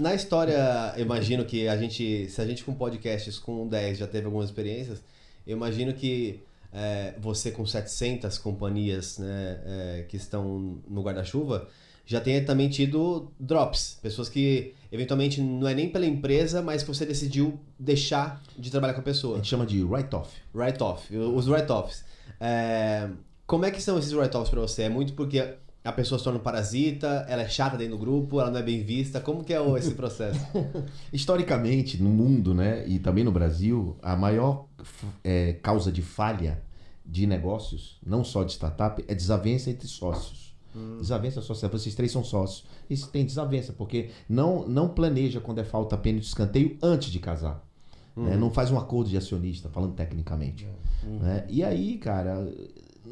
Na história, imagino que a gente, se a gente com podcasts com 10 já teve algumas experiências, eu imagino que é, você com 700 companhias né, é, que estão no guarda-chuva, já tenha também tido drops. Pessoas que, eventualmente, não é nem pela empresa, mas que você decidiu deixar de trabalhar com a pessoa. A gente chama de write-off. Write-off, os write-offs. É, como é que são esses write-offs para você? É muito porque a pessoa se torna um parasita, ela é chata dentro do grupo, ela não é bem vista. Como que é esse processo? Historicamente, no mundo, né, e também no Brasil, a maior é, causa de falha de negócios, não só de startup, é desavença entre sócios. Hum. Desavença social. Vocês três são sócios. Isso tem desavença, porque não, não planeja quando é falta apenas de escanteio antes de casar. Né? Hum. Né? Não faz um acordo de acionista, falando tecnicamente. É. Hum. Né? E aí, cara,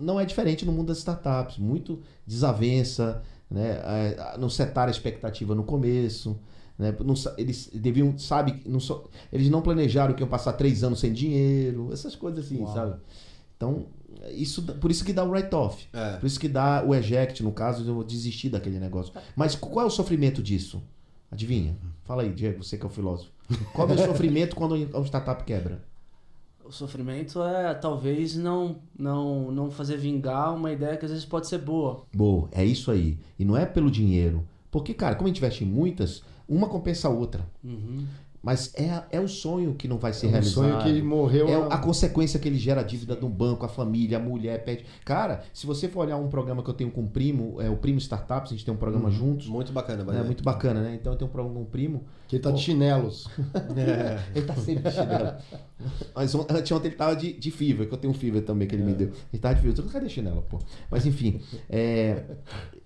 não é diferente no mundo das startups. Muito desavença, né? É, não setar a expectativa no começo. Né? Não, eles deviam, sabe, não só, eles não planejaram que iam passar três anos sem dinheiro, essas coisas assim, Uau. sabe? Então, isso, por isso que dá o write-off. É. Por isso que dá o eject, no caso, eu vou desistir daquele negócio. Mas qual é o sofrimento disso? Adivinha? Fala aí, Diego, você que é o filósofo. Qual é o sofrimento quando um startup quebra? o sofrimento é talvez não não não fazer vingar uma ideia que às vezes pode ser boa. Boa, é isso aí. E não é pelo dinheiro. Porque, cara, como a gente investe em muitas, uma compensa a outra. Uhum. Mas é, é o sonho que não vai ser é É o sonho que morreu. É a... a consequência que ele gera a dívida do banco, a família, a mulher, pede. Cara, se você for olhar um programa que eu tenho com um primo, é o Primo Startups, a gente tem um programa hum, juntos. Muito bacana, vai. É, muito bacana, né? Então eu tenho um programa com o primo. Que ele tá de chinelos. é. Ele tá sempre de chinelo. Mas ontem ele tava de, de fever, que eu tenho um fever também que ele é. me deu. Ele tava de fever. Eu tô, cadê chinelo, pô? Mas enfim. É...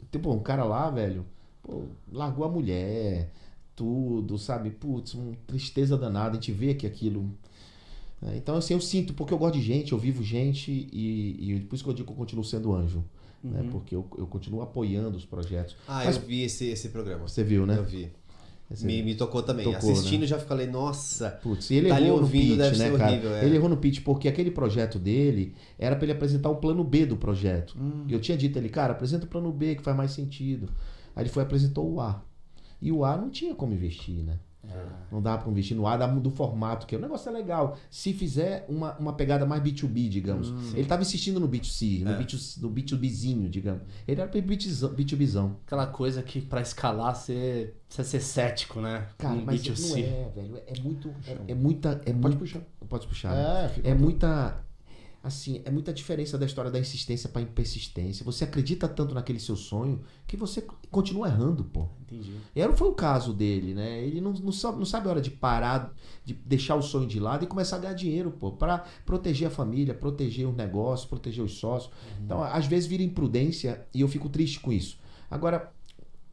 Tem, pô, um cara lá, velho, pô, largou a mulher tudo, sabe? Putz, uma tristeza danada, a gente vê que aquilo. Né? Então, assim, eu sinto, porque eu gosto de gente, eu vivo gente, e, e por isso que eu digo que eu continuo sendo anjo. Né? Uhum. Né? Porque eu, eu continuo apoiando os projetos. Ah, Mas, eu vi esse, esse programa. Você viu, né? Eu vi. me, me, tocou também. Tocou, né? Assistindo né? já falei, nossa. Putz, ele tá errou no pitch, né, cara? Horrível, é. Ele errou no pitch porque aquele projeto dele era para ele apresentar o plano B do projeto. Hum. Eu tinha dito a ele, cara, apresenta o plano B que faz mais sentido. Aí ele foi apresentou o A. E o A não tinha como investir, né? Ah. Não dava para investir no A, dava do formato, que o é negócio é legal. Se fizer uma, uma pegada mais B2B, digamos. Hum, ele tava insistindo no B2C, no, é. B2, no B2Bzinho, digamos. Ele era pro B2, B2Bzão. Aquela coisa que para escalar você precisa ser cético, né? Cara, no mas B2C. não é, velho. É, é muito. É, é muita. É Pode muito, puxar. Pode puxar. É, né? é muita assim, é muita diferença da história da insistência para persistência. Você acredita tanto naquele seu sonho que você continua errando, pô. Entendi. E era, foi o caso dele, né? Ele não, não, sabe, não sabe a hora de parar, de deixar o sonho de lado e começar a ganhar dinheiro, pô, para proteger a família, proteger os negócios, proteger os sócios. Uhum. Então, às vezes vira imprudência e eu fico triste com isso. Agora,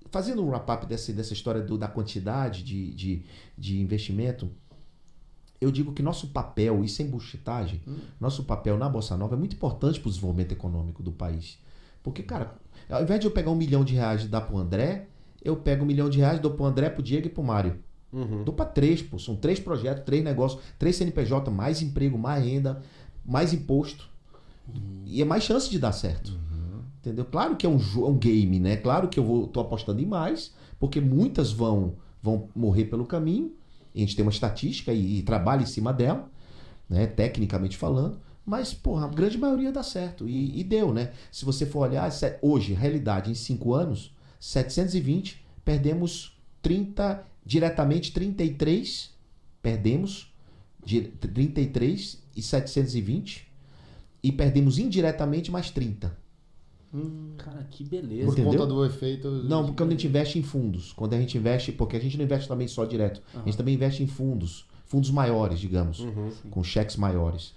fazendo um wrap-up dessa, dessa história do, da quantidade de, de, de investimento eu digo que nosso papel, e sem buchitagem, hum. nosso papel na Bossa Nova é muito importante para o desenvolvimento econômico do país. Porque, cara, ao invés de eu pegar um milhão de reais e dar pro André, eu pego um milhão de reais, dou pro André, pro Diego e pro Mário. Uhum. Dou para três, pô. São três projetos, três negócios, três CNPJ, mais emprego, mais renda, mais imposto. Uhum. E é mais chance de dar certo. Uhum. Entendeu? Claro que é um, é um game, né? Claro que eu vou, tô apostando em mais, porque muitas vão, vão morrer pelo caminho a gente tem uma estatística e, e trabalha em cima dela, né? Tecnicamente falando. Mas, porra, a grande maioria dá certo. E, e deu, né? Se você for olhar, é, hoje, realidade, em 5 anos, 720, perdemos 30, diretamente 33, perdemos 33 e 720, e perdemos indiretamente mais 30. Hum, cara, que beleza. Por Entendeu? conta do efeito. Não, porque quando a gente investe em fundos, quando a gente investe, porque a gente não investe também só direto, uhum. a gente também investe em fundos, fundos maiores, digamos, uhum, com cheques maiores.